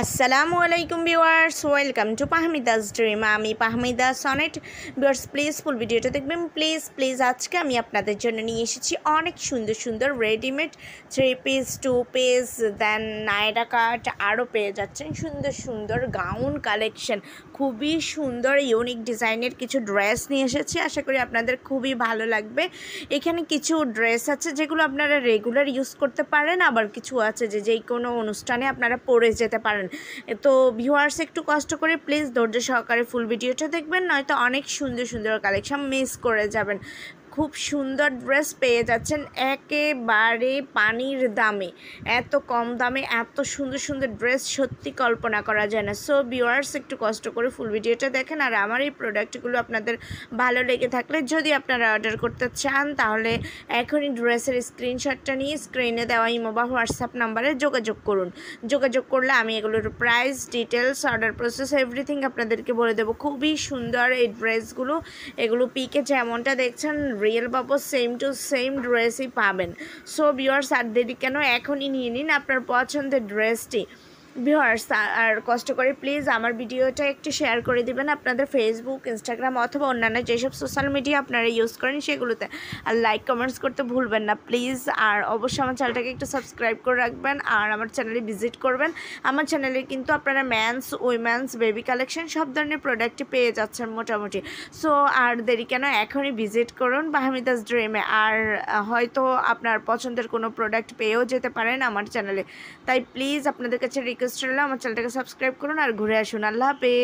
আসসালামু আলাইকুম viewers welcome to Pahmida's dream আমি Pahmida Sonet viewers please full ভিডিওটা দেখবেন প্লিজ প্লিজ আজকে আমি আপনাদের জন্য নিয়ে এসেছি অনেক সুন্দর সুন্দর readymade three piece two piece then Naira cut আরও পেয়ে যাচ্ছেন সুন্দর সুন্দর গাউন কালেকশন খুবই সুন্দর ইউনিক ডিজাইনের কিছু ড্রেস নিয়ে এসেছি আশা করি আপনাদের খুবই ভালো লাগবে এখানে কিছু ড্রেস আছে যেগুলো আপনারা রেগুলার ইউজ করতে পারেন আবার কিছু আছে যে যেই কোনো অনুষ্ঠানে আপনারা পরে যেতে পারেন পারেন তো ভিউয়ার্স একটু কষ্ট করে প্লিজ ধৈর্য সহকারে ফুল ভিডিওটা দেখবেন নয়তো অনেক সুন্দর সুন্দর কালেকশন মিস করে যাবেন খুব সুন্দর ড্রেস পেয়ে যাচ্ছেন একেবারে পানির দামে এত কম দামে এত সুন্দর সুন্দর ড্রেস সত্যি কল্পনা করা যায় না সো ভিউয়ার্স একটু কষ্ট করে ফুল ভিডিওটা দেখেন আর আমার এই প্রোডাক্টগুলো আপনাদের ভালো লেগে থাকলে যদি আপনারা অর্ডার করতে চান তাহলে এখনই ড্রেসের স্ক্রিনশটটা নিয়ে স্ক্রিনে দেওয়া ইমো বা হোয়াটসঅ্যাপ নাম্বারে যোগাযোগ করুন যোগাযোগ করলে আমি এগুলোর price details order process everything আপনাদেরকে বলে দেবো খুবই সুন্দর এই ড্রেসগুলো এগুলো পিকে যেমনটা দেখছেন রিয়েল পাবো সেম টু সেম ড্রেসই পাবেন সো বিয়ার্স আর দেরি কেন এখনই নিয়ে নিন আপনার পছন্দের ড্রেসটি ভিউয়ার্স আর কষ্ট করে প্লিজ আমার ভিডিওটা একটু শেয়ার করে দিবেন আপনাদের ফেসবুক ইনস্টাগ্রাম অথবা অন্যান্য যেসব সোশ্যাল মিডিয়া আপনারা ইউজ করেন সেগুলোতে আর লাইক কমেন্টস করতে ভুলবেন না প্লিজ আর অবশ্যই আমার চ্যানেলটাকে একটু সাবস্ক্রাইব করে রাখবেন আর আমার চ্যানেলে ভিজিট করবেন আমার চ্যানেলে কিন্তু আপনারা ম্যানস উইমেন্স বেবি কালেকশন সব ধরনের প্রোডাক্টই পেয়ে যাচ্ছেন মোটামুটি সো আর দেরি কেন এখনই ভিজিট করুন বাহামিদাস ড্রিমে আর হয়তো আপনার পছন্দের কোনো প্রোডাক্ট পেয়েও যেতে পারেন আমার চ্যানেলে তাই প্লিজ আপনাদের কাছে রিক রিকোয়েস্ট রইল আমার চ্যানেলটাকে সাবস্ক্রাইব করুন আর ঘুরে আসুন আল্লাহ হাফেজ